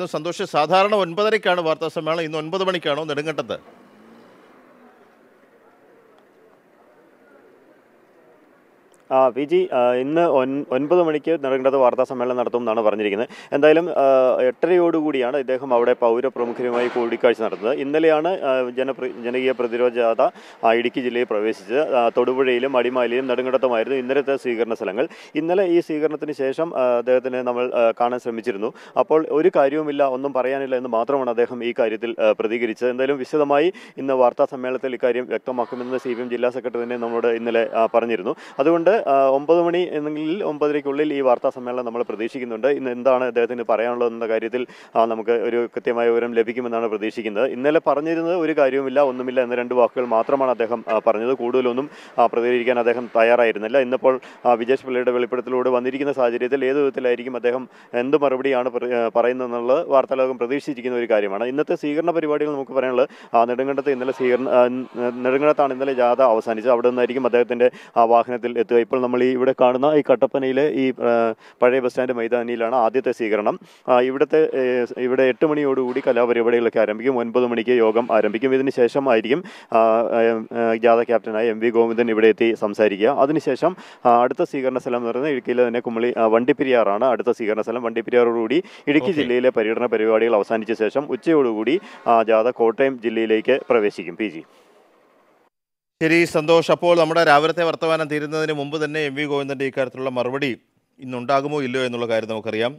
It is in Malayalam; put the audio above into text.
കാത്തിരുന്നു സന്തോഷം സാധാരണ ഒൻപതരയ്ക്കാണ് വാർത്താ സമ്മേളനം ഇന്ന് ഒൻപത് മണിക്കാണോ നെടുങ്കണ്ടത്ത് ആ പി ജി ഇന്ന് ഒൻപത് മണിക്ക് നെടുങ്കണ്ടത്ത് വാർത്താ സമ്മേളനം നടത്തും എന്നാണ് പറഞ്ഞിരിക്കുന്നത് എന്തായാലും എട്ടരയോടുകൂടിയാണ് ഇദ്ദേഹം അവിടെ പൗരപ്രമുഖരുമായി കൂടിക്കാഴ്ച നടത്തുന്നത് ഇന്നലെയാണ് ജനപ്രി ജനകീയ പ്രതിരോധ ജാഥ ഇടുക്കി ജില്ലയിൽ പ്രവേശിച്ചത് തൊടുപുഴയിലും അടിമാലിയിലും നെടുങ്കണ്ടത്തുമായിരുന്നു ഇന്നലത്തെ സ്വീകരണ സ്ഥലങ്ങൾ ഇന്നലെ ഈ സ്വീകരണത്തിന് ശേഷം അദ്ദേഹത്തിന് നമ്മൾ കാണാൻ ശ്രമിച്ചിരുന്നു അപ്പോൾ ഒരു കാര്യവുമില്ല ഒന്നും പറയാനില്ല എന്ന് മാത്രമാണ് അദ്ദേഹം ഈ കാര്യത്തിൽ പ്രതികരിച്ചത് എന്തായാലും വിശദമായി ഇന്ന് വാർത്താ സമ്മേളനത്തിൽ ഇക്കാര്യം വ്യക്തമാക്കുമെന്ന് സി ജില്ലാ സെക്രട്ടറി തന്നെ നമ്മളോട് ഇന്നലെ പറഞ്ഞിരുന്നു അതുകൊണ്ട് ഒമ്പത് മണി എന്നെങ്കിൽ ഒമ്പതരയ്ക്കുള്ളിൽ ഈ വാർത്താ സമ്മേളനം നമ്മൾ പ്രതീക്ഷിക്കുന്നുണ്ട് ഇന്ന് എന്താണ് അദ്ദേഹത്തിന് എന്ന കാര്യത്തിൽ നമുക്ക് ഒരു കൃത്യമായ വിവരം ലഭിക്കുമെന്നാണ് പ്രതീക്ഷിക്കുന്നത് ഇന്നലെ പറഞ്ഞിരുന്നത് ഒരു കാര്യവുമില്ല ഒന്നുമില്ല എന്ന രണ്ട് വാക്കുകൾ മാത്രമാണ് അദ്ദേഹം പറഞ്ഞത് കൂടുതലൊന്നും പ്രതികരിക്കാൻ അദ്ദേഹം തയ്യാറായിരുന്നില്ല ഇന്നിപ്പോൾ വിജേഷ് പിള്ളയുടെ വെളിപ്പെടുത്തലൂടെ വന്നിരിക്കുന്ന സാഹചര്യത്തിൽ ഏത് വിധത്തിലായിരിക്കും അദ്ദേഹം എന്ത് മറുപടിയാണ് പറയുന്നതെന്നുള്ളത് വാർത്താലോകം പ്രതീക്ഷിച്ചിരിക്കുന്ന ഒരു കാര്യമാണ് ഇന്നത്തെ സ്വീകരണ പരിപാടികൾ നമുക്ക് പറയാനുള്ളത് നെടുങ്കണ്ടത്ത് ഇന്നലെ സ്വീകരണ നെടുങ്കണ്ടത്താണ് ഇന്നലെ ജാഥ അവസാനിച്ചത് അവിടെ നിന്നായിരിക്കും അദ്ദേഹത്തിൻ്റെ വാഹനത്തിൽ എത്തുക ഇപ്പോൾ നമ്മൾ ഈ ഇവിടെ കാണുന്ന ഈ കട്ടപ്പനയിലെ ഈ പഴയ ബസ് സ്റ്റാൻഡ് മൈതാനിയിലാണ് ആദ്യത്തെ സ്വീകരണം ഇവിടുത്തെ ഇവിടെ എട്ട് മണിയോടുകൂടി കലാപരിപാടികളൊക്കെ ആരംഭിക്കും ഒൻപത് മണിക്ക് യോഗം ആരംഭിക്കും ഇതിന് ആയിരിക്കും ജാഥ ക്യാപ്റ്റനായ എം വി ഗോവിന്ദൻ ഇവിടെ എത്തി സംസാരിക്കുക അതിനുശേഷം അടുത്ത സ്വീകരണ സ്ഥലം എന്ന് പറയുന്നത് ഇടുക്കിയിലെ തന്നെ കുമളി വണ്ടിപ്പെരിയാറാണ് അടുത്ത സ്വീകരണ സ്ഥലം വണ്ടിപ്പെരിയാറോടുകൂടി ഇടുക്കി ജില്ലയിലെ പര്യടന പരിപാടികൾ അവസാനിച്ച ശേഷം ഉച്ചയോടുകൂടി ജാഥ കോട്ടയം ജില്ലയിലേക്ക് പ്രവേശിക്കും പി ശരി സന്തോഷ് അപ്പോൾ നമ്മുടെ രാവിലത്തെ വർത്തമാനം തീരുന്നതിന് മുമ്പ് തന്നെ എം വി ഗോവിന്ദൻ്റെ ഇക്കാര്യത്തിലുള്ള മറുപടി ഇന്നുണ്ടാകുമോ ഇല്ലയോ എന്നുള്ള കാര്യം നമുക്കറിയാം